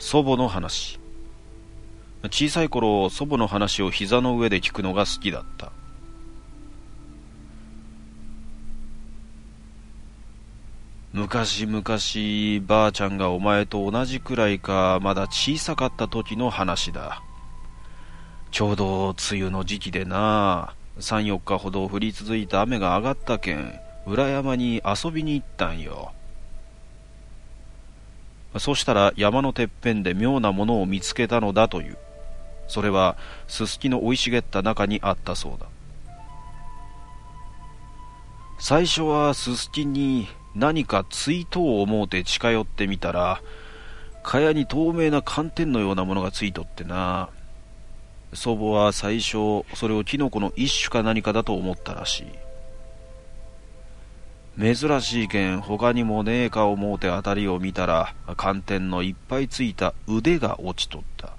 祖母の話小さい頃祖母の話を膝の上で聞くのが好きだった昔々ばあちゃんがお前と同じくらいかまだ小さかった時の話だちょうど梅雨の時期でな34日ほど降り続いた雨が上がったけん裏山に遊びに行ったんよそしたら山のてっぺんで妙なものを見つけたのだというそれはススキの生い茂った中にあったそうだ最初はススキに何か追悼を思うて近寄ってみたら蚊帳に透明な寒天のようなものがついとってな祖母は最初それをキノコの一種か何かだと思ったらしい珍しいけん他にもねえか思うてあたりを見たら寒天のいっぱいついた腕が落ちとった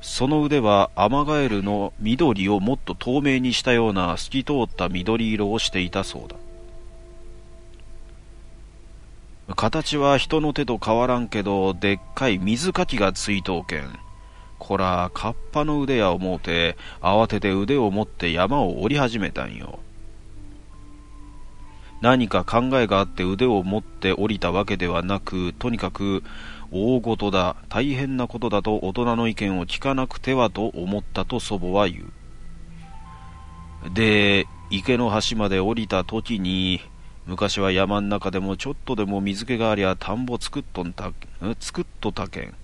その腕はアマガエルの緑をもっと透明にしたような透き通った緑色をしていたそうだ形は人の手と変わらんけどでっかい水かきがついとうけんこらカッパの腕や思うて慌てて腕を持って山を降り始めたんよ何か考えがあって腕を持って降りたわけではなく、とにかく大事だ、大変なことだと大人の意見を聞かなくてはと思ったと祖母は言う。で、池の端まで降りた時に、昔は山ん中でもちょっとでも水気がありゃ田んぼ作っとんた、作っとたけん。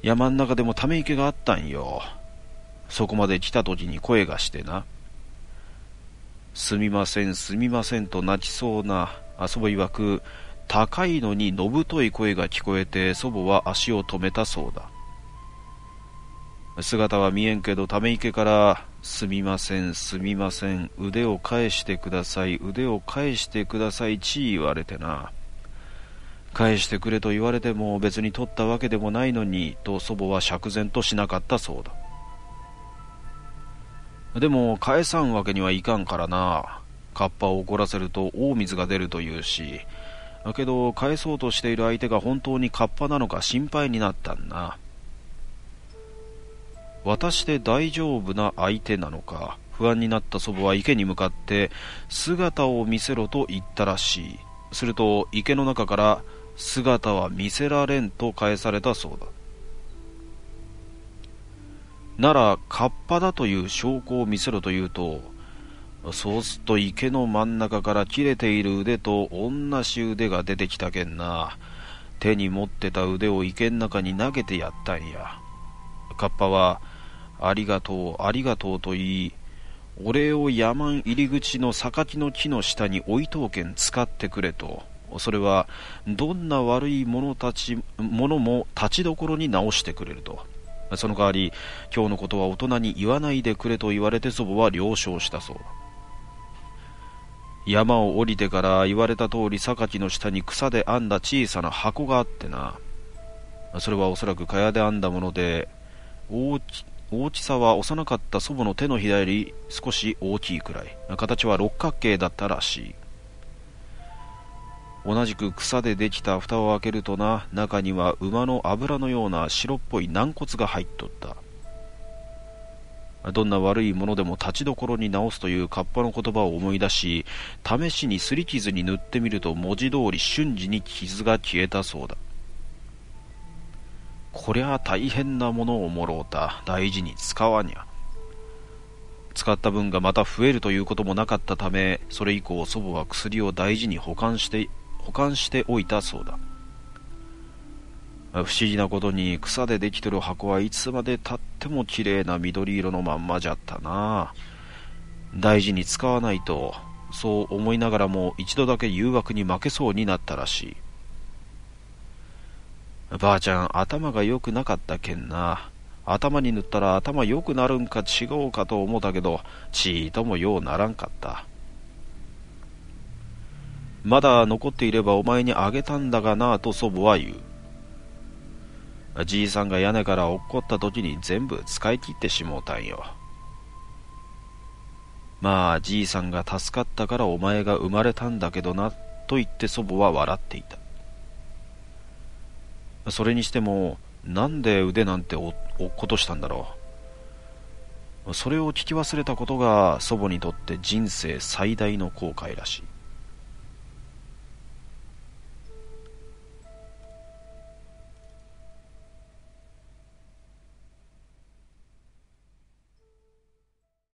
山ん中でもため池があったんよ。そこまで来た時に声がしてな。すみません、すみませんと泣きそうな祖母曰く、高いのにのぶとい声が聞こえて祖母は足を止めたそうだ。姿は見えんけどため池からすみません、すみません、腕を返してください、腕を返してください、ち言われてな。返してくれと言われても別に取ったわけでもないのに、と祖母は釈然としなかったそうだ。でも返さんわけにはいかんからなカッパを怒らせると大水が出るというしけど返そうとしている相手が本当にカッパなのか心配になったんな渡して大丈夫な相手なのか不安になった祖母は池に向かって姿を見せろと言ったらしいすると池の中から姿は見せられんと返されたそうだなら、カッパだという証拠を見せろと言うと、そうすっと池の真ん中から切れている腕と同じ腕が出てきたけんな。手に持ってた腕を池ん中に投げてやったんや。カッパは、ありがとう、ありがとうと言い、お礼を山ん入り口の榊の木の下に置いとうけん使ってくれと。それは、どんな悪い者たち、者も立ちどころに直してくれると。その代わり今日のことは大人に言わないでくれと言われて祖母は了承したそう山を降りてから言われた通り榊の下に草で編んだ小さな箱があってなそれはおそらく蚊帳で編んだもので大きさは幼かった祖母の手のひらより少し大きいくらい形は六角形だったらしい同じく草でできた蓋を開けるとな中には馬の油のような白っぽい軟骨が入っとったどんな悪いものでも立ちどころに直すというカッパの言葉を思い出し試しにすり傷に塗ってみると文字通り瞬時に傷が消えたそうだこりゃ大変なものをもろうた大事に使わにゃ使った分がまた増えるということもなかったためそれ以降祖母は薬を大事に保管して保管しておいたそうだ不思議なことに草でできとる箱はいつまでたっても綺麗な緑色のまんまじゃったな大事に使わないとそう思いながらも一度だけ誘惑に負けそうになったらしいばあちゃん頭が良くなかったけんな頭に塗ったら頭良くなるんか違うかと思ったけどちいともようならんかったまだ残っていればお前にあげたんだがなと祖母は言うじいさんが屋根から落っこった時に全部使い切ってしもうたんよまあじいさんが助かったからお前が生まれたんだけどなと言って祖母は笑っていたそれにしてもなんで腕なんて落っことしたんだろうそれを聞き忘れたことが祖母にとって人生最大の後悔らしい